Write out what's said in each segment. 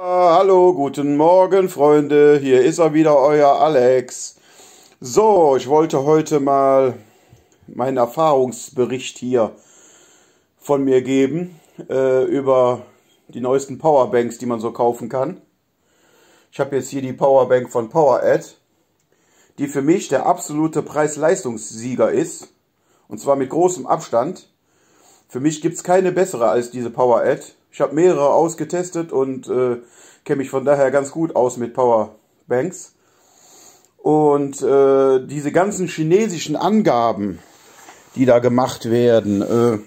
Ah, hallo, guten Morgen, Freunde. Hier ist er wieder, euer Alex. So, ich wollte heute mal meinen Erfahrungsbericht hier von mir geben äh, über die neuesten Powerbanks, die man so kaufen kann. Ich habe jetzt hier die Powerbank von PowerAd, die für mich der absolute Preis-Leistungssieger ist. Und zwar mit großem Abstand. Für mich gibt es keine bessere als diese PowerAd ich habe mehrere ausgetestet und äh, kenne mich von daher ganz gut aus mit Powerbanks. Und äh, diese ganzen chinesischen Angaben, die da gemacht werden, äh,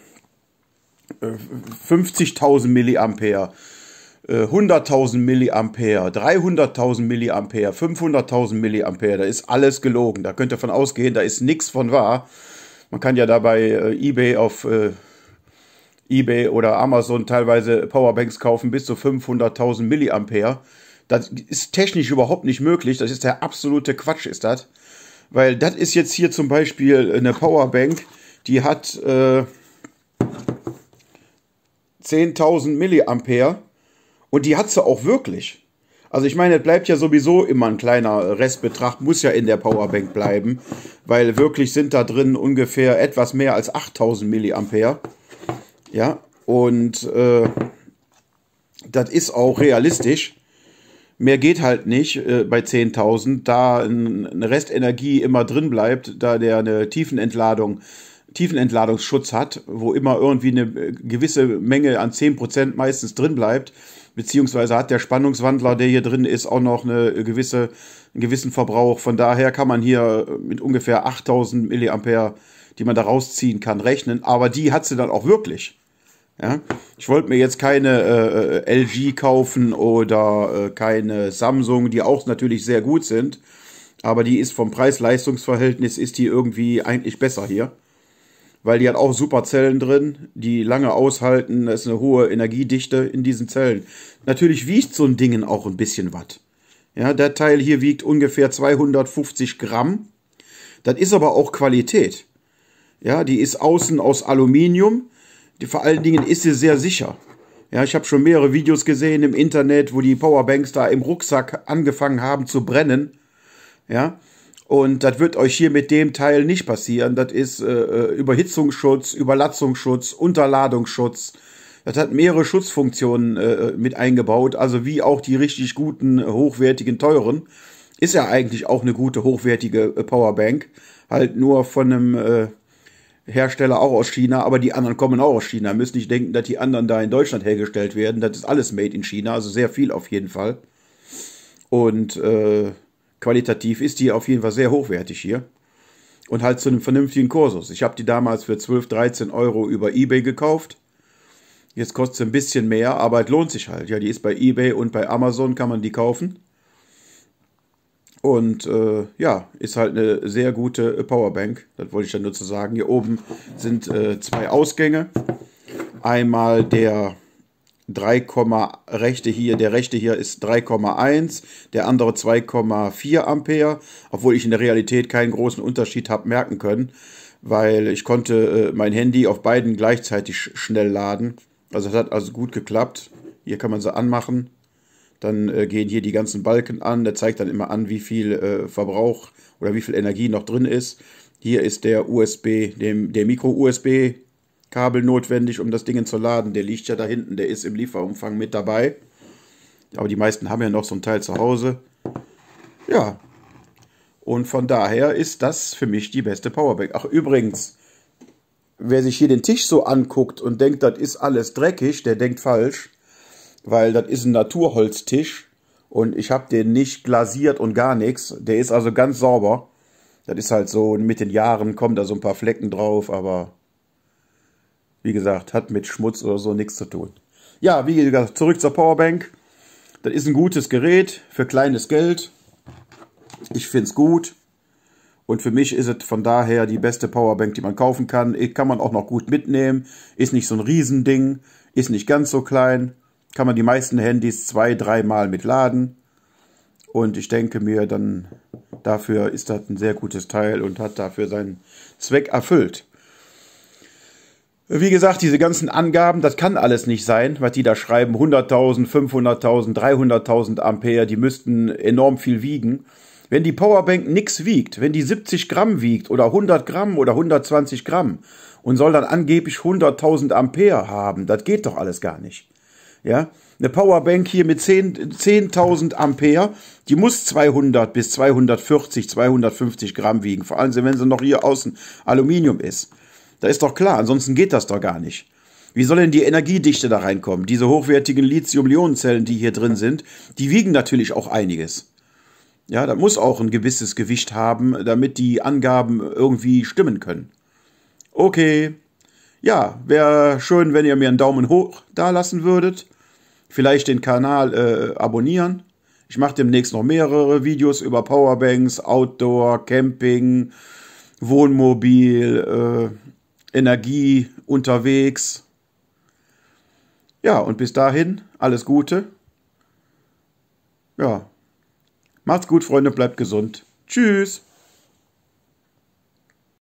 50.000 äh, Milliampere, 100.000 äh, Milliampere, 300.000 Milliampere, 500.000 Milliampere, da ist alles gelogen. Da könnt ihr davon ausgehen, da ist nichts von wahr. Man kann ja da bei äh, eBay auf eBay oder Amazon teilweise Powerbanks kaufen bis zu 500.000 Milliampere. Das ist technisch überhaupt nicht möglich. Das ist der absolute Quatsch, ist das. Weil das ist jetzt hier zum Beispiel eine Powerbank, die hat äh, 10.000 Milliampere und die hat sie auch wirklich. Also ich meine, es bleibt ja sowieso immer ein kleiner Restbetrag, muss ja in der Powerbank bleiben, weil wirklich sind da drin ungefähr etwas mehr als 8000 Milliampere. Ja, und äh, das ist auch realistisch. Mehr geht halt nicht äh, bei 10.000, da eine Restenergie immer drin bleibt, da der eine Tiefenentladung, Tiefenentladungsschutz hat, wo immer irgendwie eine äh, gewisse Menge an 10% meistens drin bleibt, beziehungsweise hat der Spannungswandler, der hier drin ist, auch noch eine äh, gewisse, einen gewissen Verbrauch. Von daher kann man hier äh, mit ungefähr 8.000 mA, die man da rausziehen kann, rechnen, aber die hat sie dann auch wirklich. Ja? Ich wollte mir jetzt keine äh, äh LG kaufen oder äh, keine Samsung, die auch natürlich sehr gut sind. Aber die ist vom Preis-Leistungs-Verhältnis ist die irgendwie eigentlich besser hier. Weil die hat auch super Zellen drin, die lange aushalten. Da ist eine hohe Energiedichte in diesen Zellen. Natürlich wiegt so ein Ding auch ein bisschen was. Ja, der Teil hier wiegt ungefähr 250 Gramm. Das ist aber auch Qualität. Ja, die ist außen aus Aluminium vor allen Dingen ist sie sehr sicher. Ja, ich habe schon mehrere Videos gesehen im Internet, wo die Powerbanks da im Rucksack angefangen haben zu brennen. Ja, und das wird euch hier mit dem Teil nicht passieren. Das ist äh, äh Überhitzungsschutz, Überlatzungsschutz, Unterladungsschutz. Das hat mehrere Schutzfunktionen äh, mit eingebaut, also wie auch die richtig guten, äh, hochwertigen, teuren. Ist ja eigentlich auch eine gute, hochwertige äh, Powerbank. Halt nur von einem Äh, Hersteller auch aus China, aber die anderen kommen auch aus China. Müsst nicht denken, dass die anderen da in Deutschland hergestellt werden. Das ist alles made in China, also sehr viel auf jeden Fall. Und äh, qualitativ ist die auf jeden Fall sehr hochwertig hier. Und halt zu einem vernünftigen Kursus. Ich habe die damals für 12, 13 Euro über Ebay gekauft. Jetzt kostet sie ein bisschen mehr, aber es lohnt sich halt. Ja, die ist bei Ebay und bei Amazon kann man die kaufen. Und äh, ja, ist halt eine sehr gute Powerbank. Das wollte ich dann nur zu sagen. Hier oben sind äh, zwei Ausgänge. Einmal der 3, rechte hier, der rechte hier ist 3,1, der andere 2,4 Ampere, obwohl ich in der Realität keinen großen Unterschied habe merken können, weil ich konnte äh, mein Handy auf beiden gleichzeitig schnell laden. Also das hat also gut geklappt. Hier kann man sie anmachen dann äh, gehen hier die ganzen Balken an, der zeigt dann immer an, wie viel äh, Verbrauch oder wie viel Energie noch drin ist. Hier ist der USB, dem, der Micro-USB-Kabel notwendig, um das Ding zu laden. Der liegt ja da hinten, der ist im Lieferumfang mit dabei. Aber die meisten haben ja noch so ein Teil zu Hause. Ja. Und von daher ist das für mich die beste Powerbank. Ach, übrigens, wer sich hier den Tisch so anguckt und denkt, das ist alles dreckig, der denkt falsch weil das ist ein Naturholztisch und ich habe den nicht glasiert und gar nichts. Der ist also ganz sauber. Das ist halt so, mit den Jahren kommen da so ein paar Flecken drauf, aber wie gesagt, hat mit Schmutz oder so nichts zu tun. Ja, wie gesagt, zurück zur Powerbank. Das ist ein gutes Gerät für kleines Geld. Ich finde es gut. Und für mich ist es von daher die beste Powerbank, die man kaufen kann. Kann man auch noch gut mitnehmen. Ist nicht so ein Riesending. Ist nicht ganz so klein kann man die meisten Handys zwei, dreimal mit laden. Und ich denke mir, dann dafür ist das ein sehr gutes Teil und hat dafür seinen Zweck erfüllt. Wie gesagt, diese ganzen Angaben, das kann alles nicht sein, was die da schreiben. 100.000, 500.000, 300.000 Ampere, die müssten enorm viel wiegen. Wenn die Powerbank nichts wiegt, wenn die 70 Gramm wiegt oder 100 Gramm oder 120 Gramm und soll dann angeblich 100.000 Ampere haben, das geht doch alles gar nicht. Ja, eine Powerbank hier mit 10.000 10 Ampere, die muss 200 bis 240, 250 Gramm wiegen. Vor allem, wenn sie noch hier außen Aluminium ist. Da ist doch klar, ansonsten geht das doch gar nicht. Wie soll denn die Energiedichte da reinkommen? Diese hochwertigen Lithium-Ionenzellen, die hier drin sind, die wiegen natürlich auch einiges. Ja, da muss auch ein gewisses Gewicht haben, damit die Angaben irgendwie stimmen können. Okay. Ja, wäre schön, wenn ihr mir einen Daumen hoch da lassen würdet vielleicht den Kanal äh, abonnieren. Ich mache demnächst noch mehrere Videos über Powerbanks, Outdoor, Camping, Wohnmobil, äh, Energie unterwegs. Ja, und bis dahin alles Gute. Ja. Macht's gut, Freunde, bleibt gesund. Tschüss.